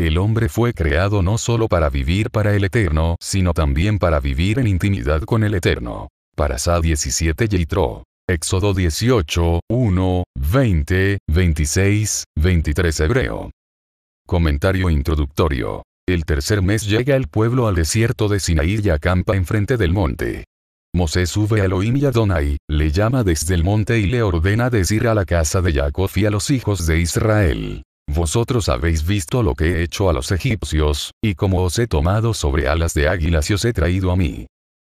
El hombre fue creado no solo para vivir para el Eterno, sino también para vivir en intimidad con el Eterno. Parasá 17 Yitro. Éxodo 18, 1, 20, 26, 23 Hebreo. Comentario introductorio. El tercer mes llega el pueblo al desierto de Sinaí y acampa enfrente del monte. Moisés sube a Elohim y Adonai, le llama desde el monte y le ordena decir a la casa de Jacob y a los hijos de Israel. Vosotros habéis visto lo que he hecho a los egipcios, y cómo os he tomado sobre alas de águilas y os he traído a mí.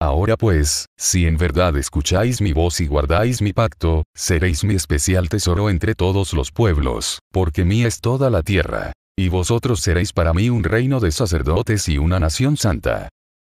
Ahora pues, si en verdad escucháis mi voz y guardáis mi pacto, seréis mi especial tesoro entre todos los pueblos, porque mí es toda la tierra. Y vosotros seréis para mí un reino de sacerdotes y una nación santa.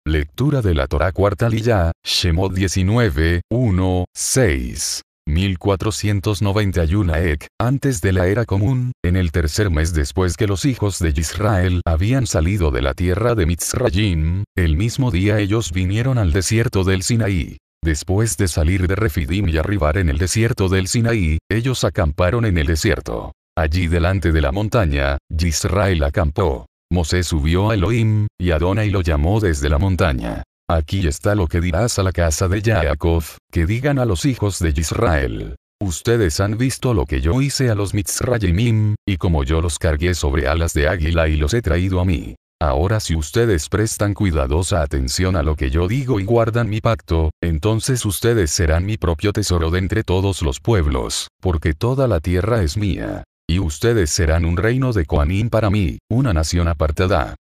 Lectura de la Torah cuarta Liyá, Shemot 19, 1, 6. 1491 EC, antes de la era común, en el tercer mes después que los hijos de Israel habían salido de la tierra de Mitzrayim, el mismo día ellos vinieron al desierto del Sinaí. Después de salir de Refidim y arribar en el desierto del Sinaí, ellos acamparon en el desierto. Allí delante de la montaña, Israel acampó. Mosés subió a Elohim, y Adonai lo llamó desde la montaña. Aquí está lo que dirás a la casa de Yaakov, que digan a los hijos de Israel. Ustedes han visto lo que yo hice a los Mitzrayimim, y como yo los cargué sobre alas de águila y los he traído a mí. Ahora si ustedes prestan cuidadosa atención a lo que yo digo y guardan mi pacto, entonces ustedes serán mi propio tesoro de entre todos los pueblos, porque toda la tierra es mía. Y ustedes serán un reino de Koanim para mí, una nación apartada,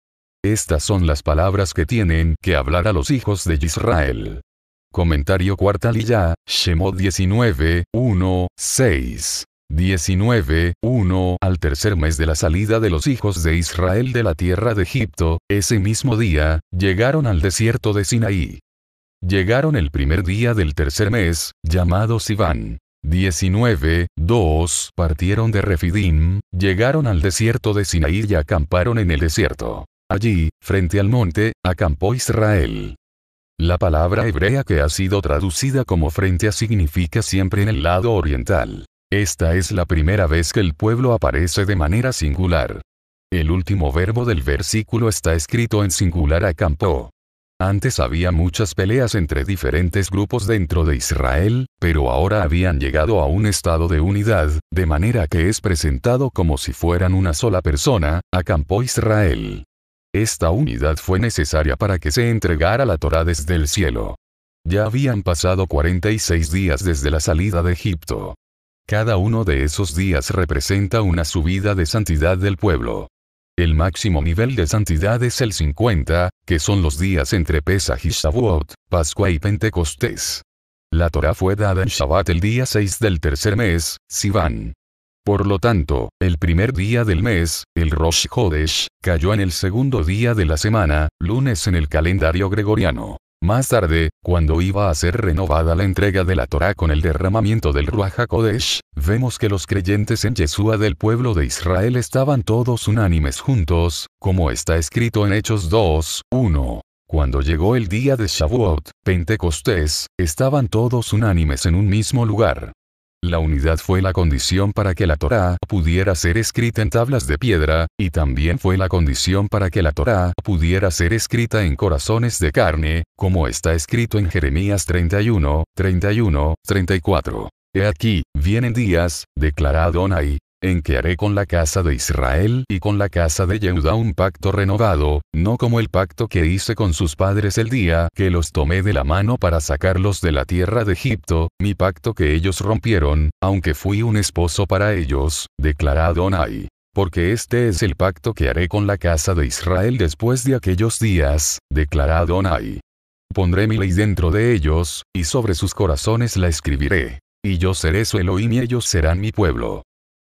estas son las palabras que tienen que hablar a los hijos de Israel. Comentario Cuartalilla, Shemot 19, 1, 6. 19, 1 Al tercer mes de la salida de los hijos de Israel de la tierra de Egipto, ese mismo día, llegaron al desierto de Sinaí. Llegaron el primer día del tercer mes, llamado Sivan. 19, 2 Partieron de Refidim, llegaron al desierto de Sinaí y acamparon en el desierto. Allí, frente al monte, acampó Israel. La palabra hebrea que ha sido traducida como frente a significa siempre en el lado oriental. Esta es la primera vez que el pueblo aparece de manera singular. El último verbo del versículo está escrito en singular acampó. Antes había muchas peleas entre diferentes grupos dentro de Israel, pero ahora habían llegado a un estado de unidad, de manera que es presentado como si fueran una sola persona, acampó Israel. Esta unidad fue necesaria para que se entregara la Torah desde el cielo. Ya habían pasado 46 días desde la salida de Egipto. Cada uno de esos días representa una subida de santidad del pueblo. El máximo nivel de santidad es el 50, que son los días entre Pesaj y Shavuot, Pascua y Pentecostés. La Torá fue dada en Shabbat el día 6 del tercer mes, Sivan. Por lo tanto, el primer día del mes, el Rosh Hodesh, cayó en el segundo día de la semana, lunes en el calendario gregoriano. Más tarde, cuando iba a ser renovada la entrega de la Torah con el derramamiento del Ruach HaKodesh, vemos que los creyentes en Yeshua del pueblo de Israel estaban todos unánimes juntos, como está escrito en Hechos 2, 1. Cuando llegó el día de Shavuot, Pentecostés, estaban todos unánimes en un mismo lugar. La unidad fue la condición para que la Torá pudiera ser escrita en tablas de piedra, y también fue la condición para que la Torá pudiera ser escrita en corazones de carne, como está escrito en Jeremías 31, 31, 34. He aquí, vienen días, declara Adonai, en que haré con la casa de Israel y con la casa de Yehuda un pacto renovado, no como el pacto que hice con sus padres el día que los tomé de la mano para sacarlos de la tierra de Egipto, mi pacto que ellos rompieron, aunque fui un esposo para ellos, declara Adonai. Porque este es el pacto que haré con la casa de Israel después de aquellos días, declarado Adonai. Pondré mi ley dentro de ellos, y sobre sus corazones la escribiré. Y yo seré su Elohim y ellos serán mi pueblo.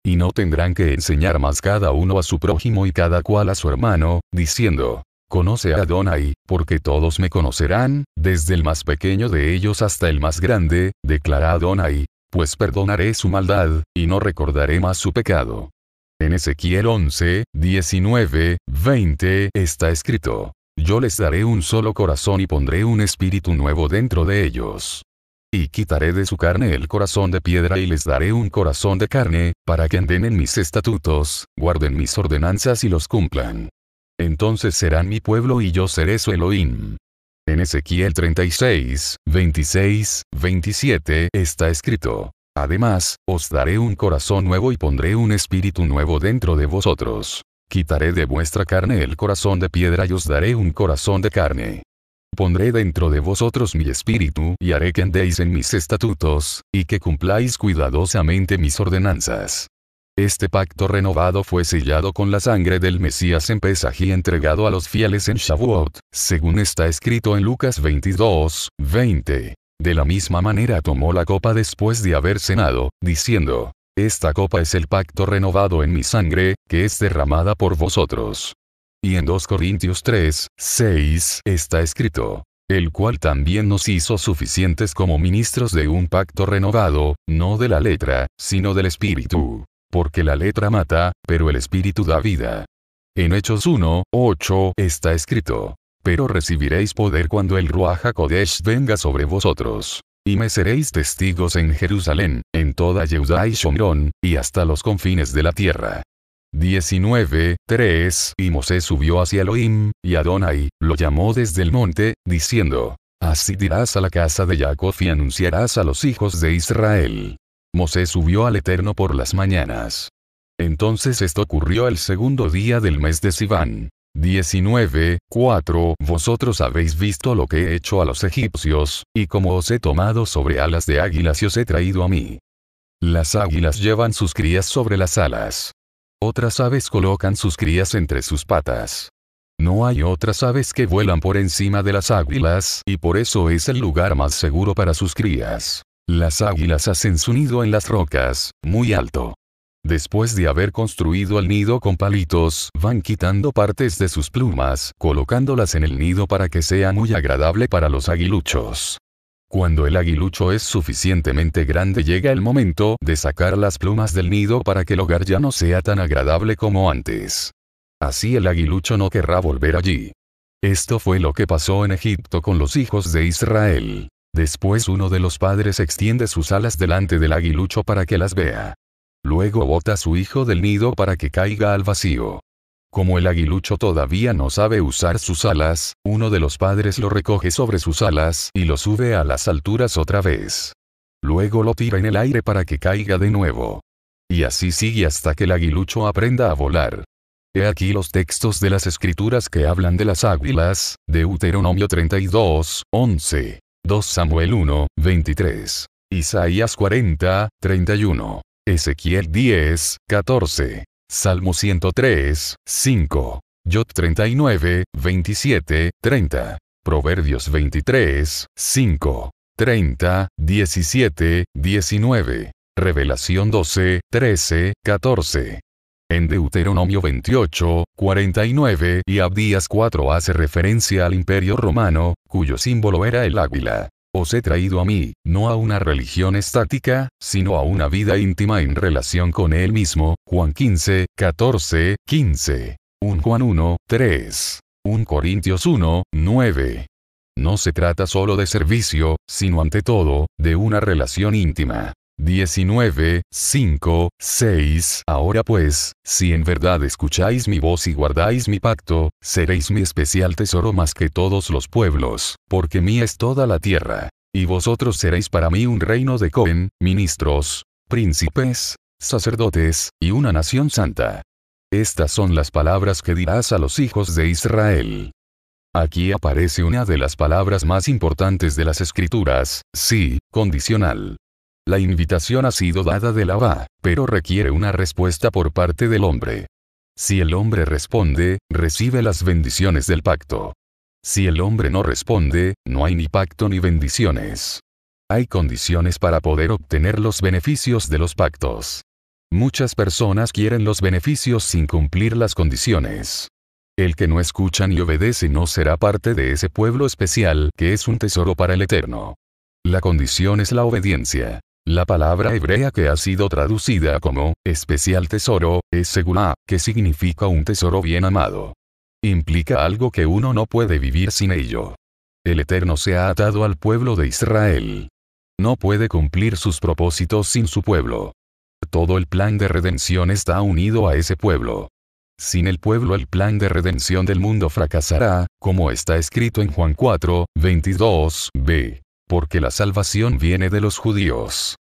Y no tendrán que enseñar más cada uno a su prójimo y cada cual a su hermano, diciendo, Conoce a Adonai, porque todos me conocerán, desde el más pequeño de ellos hasta el más grande, declara Adonai, pues perdonaré su maldad, y no recordaré más su pecado. En Ezequiel 11, 19, 20 está escrito, Yo les daré un solo corazón y pondré un espíritu nuevo dentro de ellos y quitaré de su carne el corazón de piedra y les daré un corazón de carne, para que anden en mis estatutos, guarden mis ordenanzas y los cumplan. Entonces serán mi pueblo y yo seré su Elohim. En Ezequiel 36, 26, 27 está escrito. Además, os daré un corazón nuevo y pondré un espíritu nuevo dentro de vosotros. Quitaré de vuestra carne el corazón de piedra y os daré un corazón de carne. Pondré dentro de vosotros mi espíritu y haré que andéis en mis estatutos, y que cumpláis cuidadosamente mis ordenanzas. Este pacto renovado fue sellado con la sangre del Mesías en Pesaj y entregado a los fieles en Shavuot, según está escrito en Lucas 22, 20. De la misma manera tomó la copa después de haber cenado, diciendo, Esta copa es el pacto renovado en mi sangre, que es derramada por vosotros. Y en 2 Corintios 3, 6 está escrito, el cual también nos hizo suficientes como ministros de un pacto renovado, no de la letra, sino del espíritu. Porque la letra mata, pero el espíritu da vida. En Hechos 1, 8 está escrito, pero recibiréis poder cuando el Ruach venga sobre vosotros. Y me seréis testigos en Jerusalén, en toda Judá y Shomrón, y hasta los confines de la tierra. 19, 3 Y Moisés subió hacia Elohim, y Adonai, lo llamó desde el monte, diciendo, Así dirás a la casa de Jacob y anunciarás a los hijos de Israel. Moisés subió al Eterno por las mañanas. Entonces esto ocurrió el segundo día del mes de Sivan. 19, 4 Vosotros habéis visto lo que he hecho a los egipcios, y cómo os he tomado sobre alas de águilas y os he traído a mí. Las águilas llevan sus crías sobre las alas. Otras aves colocan sus crías entre sus patas. No hay otras aves que vuelan por encima de las águilas, y por eso es el lugar más seguro para sus crías. Las águilas hacen su nido en las rocas, muy alto. Después de haber construido el nido con palitos, van quitando partes de sus plumas, colocándolas en el nido para que sea muy agradable para los aguiluchos. Cuando el aguilucho es suficientemente grande llega el momento de sacar las plumas del nido para que el hogar ya no sea tan agradable como antes. Así el aguilucho no querrá volver allí. Esto fue lo que pasó en Egipto con los hijos de Israel. Después uno de los padres extiende sus alas delante del aguilucho para que las vea. Luego bota a su hijo del nido para que caiga al vacío. Como el aguilucho todavía no sabe usar sus alas, uno de los padres lo recoge sobre sus alas y lo sube a las alturas otra vez. Luego lo tira en el aire para que caiga de nuevo. Y así sigue hasta que el aguilucho aprenda a volar. He aquí los textos de las escrituras que hablan de las águilas, Deuteronomio 32, 11, 2 Samuel 1, 23, Isaías 40, 31, Ezequiel 10, 14, Salmo 103, 5. Yot 39, 27, 30. Proverbios 23, 5, 30, 17, 19. Revelación 12, 13, 14. En Deuteronomio 28, 49 y Abdías 4 hace referencia al imperio romano, cuyo símbolo era el águila. Os he traído a mí, no a una religión estática, sino a una vida íntima en relación con Él mismo. Juan 15, 14, 15. 1 Juan 1, 3. 1 Corintios 1, 9. No se trata solo de servicio, sino ante todo, de una relación íntima. 19, 5, 6. Ahora pues, si en verdad escucháis mi voz y guardáis mi pacto, seréis mi especial tesoro más que todos los pueblos, porque mía es toda la tierra. Y vosotros seréis para mí un reino de Cohen, ministros, príncipes, sacerdotes, y una nación santa. Estas son las palabras que dirás a los hijos de Israel. Aquí aparece una de las palabras más importantes de las escrituras, sí, condicional. La invitación ha sido dada de la va, pero requiere una respuesta por parte del hombre. Si el hombre responde, recibe las bendiciones del pacto. Si el hombre no responde, no hay ni pacto ni bendiciones. Hay condiciones para poder obtener los beneficios de los pactos. Muchas personas quieren los beneficios sin cumplir las condiciones. El que no escucha ni obedece no será parte de ese pueblo especial que es un tesoro para el Eterno. La condición es la obediencia. La palabra hebrea que ha sido traducida como especial tesoro es segula, que significa un tesoro bien amado. Implica algo que uno no puede vivir sin ello. El Eterno se ha atado al pueblo de Israel. No puede cumplir sus propósitos sin su pueblo. Todo el plan de redención está unido a ese pueblo. Sin el pueblo el plan de redención del mundo fracasará, como está escrito en Juan 4, 22b porque la salvación viene de los judíos.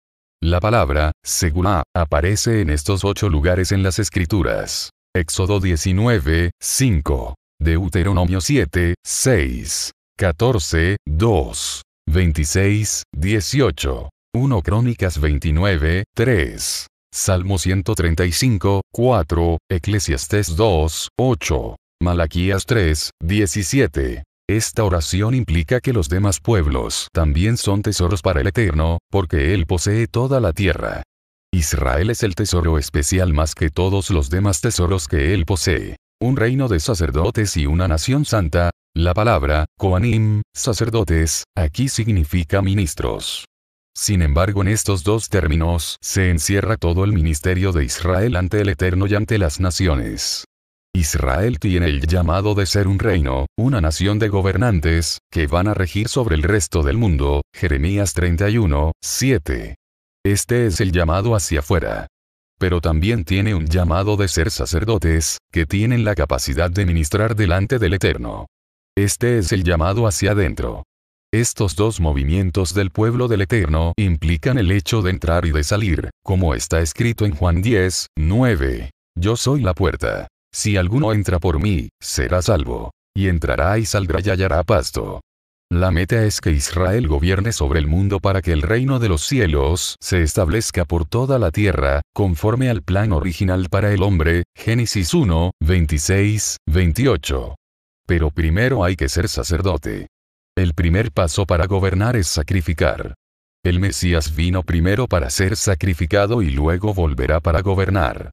La palabra, según A, aparece en estos ocho lugares en las Escrituras. Éxodo 19, 5. Deuteronomio 7, 6. 14, 2. 26, 18. 1 Crónicas 29, 3. Salmo 135, 4. Eclesiastes 2, 8. Malaquías 3, 17. Esta oración implica que los demás pueblos también son tesoros para el Eterno, porque Él posee toda la tierra. Israel es el tesoro especial más que todos los demás tesoros que Él posee. Un reino de sacerdotes y una nación santa, la palabra, Koanim, sacerdotes, aquí significa ministros. Sin embargo, en estos dos términos se encierra todo el ministerio de Israel ante el Eterno y ante las naciones. Israel tiene el llamado de ser un reino, una nación de gobernantes, que van a regir sobre el resto del mundo. Jeremías 31, 7. Este es el llamado hacia afuera. Pero también tiene un llamado de ser sacerdotes, que tienen la capacidad de ministrar delante del Eterno. Este es el llamado hacia adentro. Estos dos movimientos del pueblo del Eterno implican el hecho de entrar y de salir, como está escrito en Juan 10, 9. Yo soy la puerta. Si alguno entra por mí, será salvo. Y entrará y saldrá y hallará pasto. La meta es que Israel gobierne sobre el mundo para que el reino de los cielos se establezca por toda la tierra, conforme al plan original para el hombre, Génesis 1, 26, 28. Pero primero hay que ser sacerdote. El primer paso para gobernar es sacrificar. El Mesías vino primero para ser sacrificado y luego volverá para gobernar.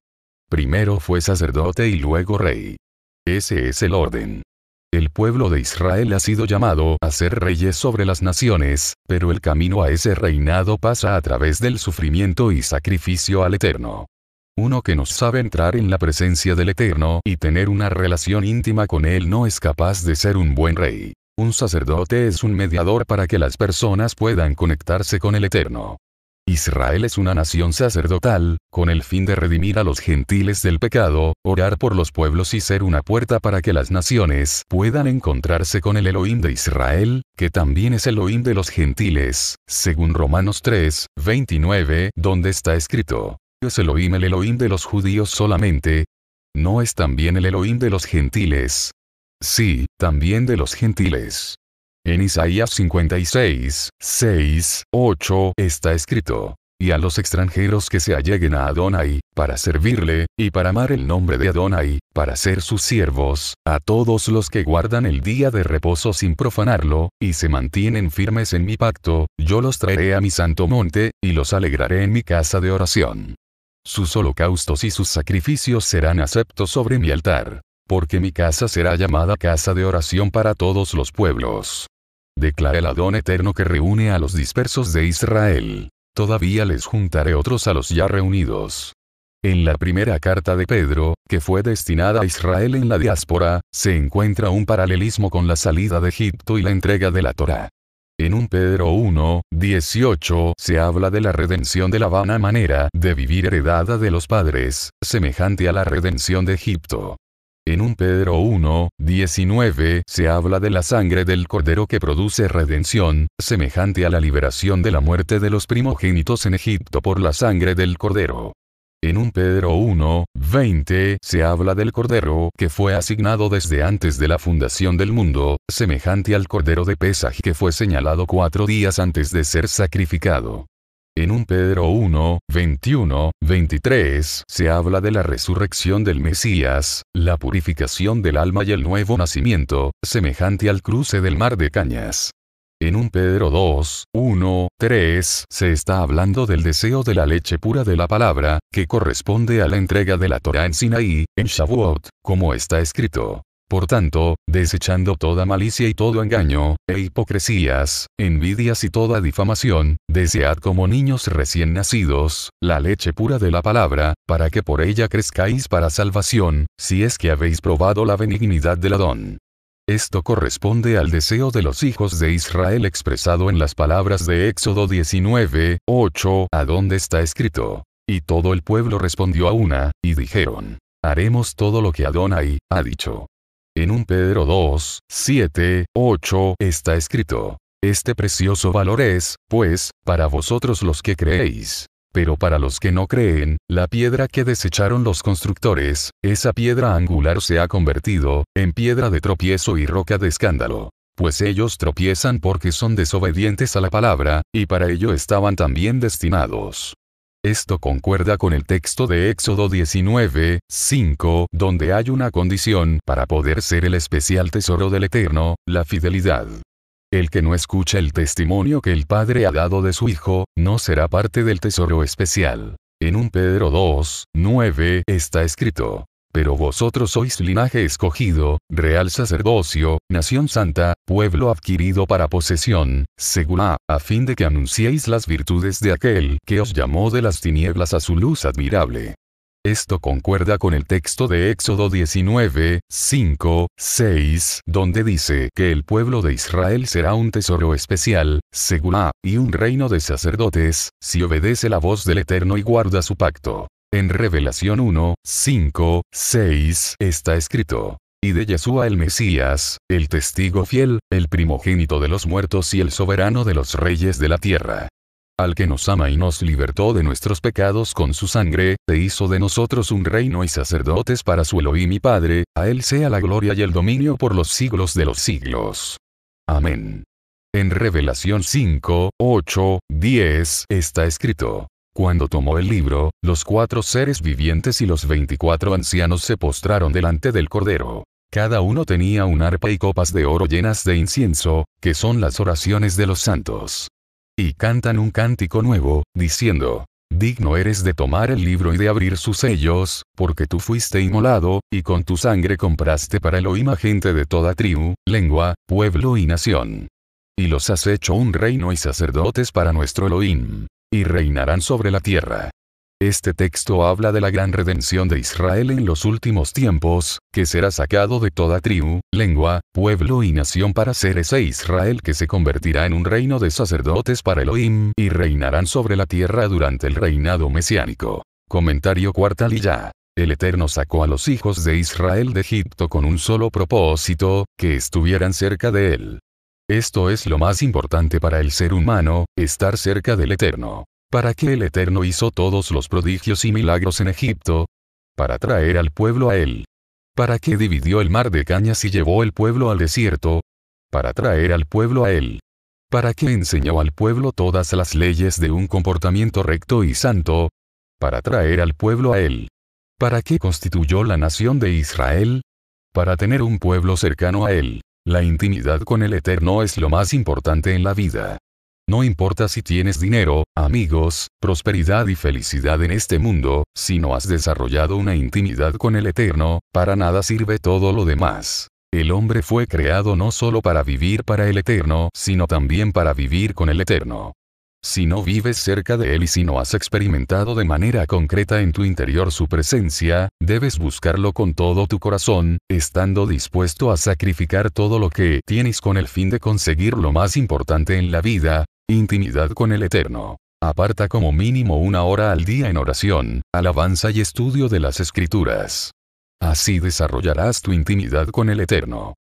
Primero fue sacerdote y luego rey. Ese es el orden. El pueblo de Israel ha sido llamado a ser reyes sobre las naciones, pero el camino a ese reinado pasa a través del sufrimiento y sacrificio al Eterno. Uno que no sabe entrar en la presencia del Eterno y tener una relación íntima con Él no es capaz de ser un buen rey. Un sacerdote es un mediador para que las personas puedan conectarse con el Eterno. Israel es una nación sacerdotal, con el fin de redimir a los gentiles del pecado, orar por los pueblos y ser una puerta para que las naciones puedan encontrarse con el Elohim de Israel, que también es Elohim de los gentiles, según Romanos 3, 29, donde está escrito. Es Elohim el Elohim de los judíos solamente. No es también el Elohim de los gentiles. Sí, también de los gentiles. En Isaías 56, 6, 8 está escrito, y a los extranjeros que se alleguen a Adonai, para servirle, y para amar el nombre de Adonai, para ser sus siervos, a todos los que guardan el día de reposo sin profanarlo, y se mantienen firmes en mi pacto, yo los traeré a mi santo monte, y los alegraré en mi casa de oración. Sus holocaustos y sus sacrificios serán aceptos sobre mi altar, porque mi casa será llamada casa de oración para todos los pueblos declara el Adón eterno que reúne a los dispersos de Israel. Todavía les juntaré otros a los ya reunidos. En la primera carta de Pedro, que fue destinada a Israel en la diáspora, se encuentra un paralelismo con la salida de Egipto y la entrega de la Torá. En un Pedro 1, 18 se habla de la redención de la vana manera de vivir heredada de los padres, semejante a la redención de Egipto. En 1 Pedro 1, 19 se habla de la sangre del cordero que produce redención, semejante a la liberación de la muerte de los primogénitos en Egipto por la sangre del cordero. En 1 Pedro 1, 20 se habla del cordero que fue asignado desde antes de la fundación del mundo, semejante al cordero de Pesaj que fue señalado cuatro días antes de ser sacrificado. En 1 Pedro 1, 21, 23 se habla de la resurrección del Mesías, la purificación del alma y el nuevo nacimiento, semejante al cruce del mar de cañas. En 1 Pedro 2, 1, 3 se está hablando del deseo de la leche pura de la palabra, que corresponde a la entrega de la Torah en Sinaí, en Shavuot, como está escrito. Por tanto, desechando toda malicia y todo engaño, e hipocresías, envidias y toda difamación, desead como niños recién nacidos, la leche pura de la palabra, para que por ella crezcáis para salvación, si es que habéis probado la benignidad del Adón. Esto corresponde al deseo de los hijos de Israel expresado en las palabras de Éxodo 19, 8, a donde está escrito. Y todo el pueblo respondió a una, y dijeron, haremos todo lo que Adónai ha dicho. En un Pedro 2, 7, 8 está escrito. Este precioso valor es, pues, para vosotros los que creéis. Pero para los que no creen, la piedra que desecharon los constructores, esa piedra angular se ha convertido, en piedra de tropiezo y roca de escándalo. Pues ellos tropiezan porque son desobedientes a la palabra, y para ello estaban también destinados. Esto concuerda con el texto de Éxodo 19, 5, donde hay una condición para poder ser el especial tesoro del Eterno, la fidelidad. El que no escucha el testimonio que el Padre ha dado de su Hijo, no será parte del tesoro especial. En 1 Pedro 2, 9 está escrito, pero vosotros sois linaje escogido, real sacerdocio, nación santa, pueblo adquirido para posesión, según a fin de que anunciéis las virtudes de aquel que os llamó de las tinieblas a su luz admirable. Esto concuerda con el texto de Éxodo 19, 5, 6, donde dice que el pueblo de Israel será un tesoro especial, según a, y un reino de sacerdotes, si obedece la voz del Eterno y guarda su pacto. En Revelación 1, 5, 6 está escrito. Y de Yeshua el Mesías, el testigo fiel, el primogénito de los muertos y el soberano de los reyes de la tierra. Al que nos ama y nos libertó de nuestros pecados con su sangre, e hizo de nosotros un reino y sacerdotes para su Elohim y Padre, a él sea la gloria y el dominio por los siglos de los siglos. Amén. En Revelación 5, 8, 10 está escrito cuando tomó el libro, los cuatro seres vivientes y los veinticuatro ancianos se postraron delante del Cordero. Cada uno tenía un arpa y copas de oro llenas de incienso, que son las oraciones de los santos. Y cantan un cántico nuevo, diciendo, Digno eres de tomar el libro y de abrir sus sellos, porque tú fuiste inmolado, y con tu sangre compraste para Elohim a gente de toda tribu, lengua, pueblo y nación. Y los has hecho un reino y sacerdotes para nuestro Elohim y reinarán sobre la tierra. Este texto habla de la gran redención de Israel en los últimos tiempos, que será sacado de toda tribu, lengua, pueblo y nación para ser ese Israel que se convertirá en un reino de sacerdotes para Elohim y reinarán sobre la tierra durante el reinado mesiánico. Comentario cuartal El Eterno sacó a los hijos de Israel de Egipto con un solo propósito, que estuvieran cerca de él. Esto es lo más importante para el ser humano, estar cerca del Eterno. ¿Para qué el Eterno hizo todos los prodigios y milagros en Egipto? Para traer al pueblo a él. ¿Para qué dividió el mar de cañas y llevó el pueblo al desierto? Para traer al pueblo a él. ¿Para qué enseñó al pueblo todas las leyes de un comportamiento recto y santo? Para traer al pueblo a Él. ¿Para qué constituyó la nación de Israel? Para tener un pueblo cercano a Él. La intimidad con el Eterno es lo más importante en la vida. No importa si tienes dinero, amigos, prosperidad y felicidad en este mundo, si no has desarrollado una intimidad con el Eterno, para nada sirve todo lo demás. El hombre fue creado no solo para vivir para el Eterno, sino también para vivir con el Eterno. Si no vives cerca de Él y si no has experimentado de manera concreta en tu interior su presencia, debes buscarlo con todo tu corazón, estando dispuesto a sacrificar todo lo que tienes con el fin de conseguir lo más importante en la vida, intimidad con el Eterno. Aparta como mínimo una hora al día en oración, alabanza y estudio de las escrituras. Así desarrollarás tu intimidad con el Eterno.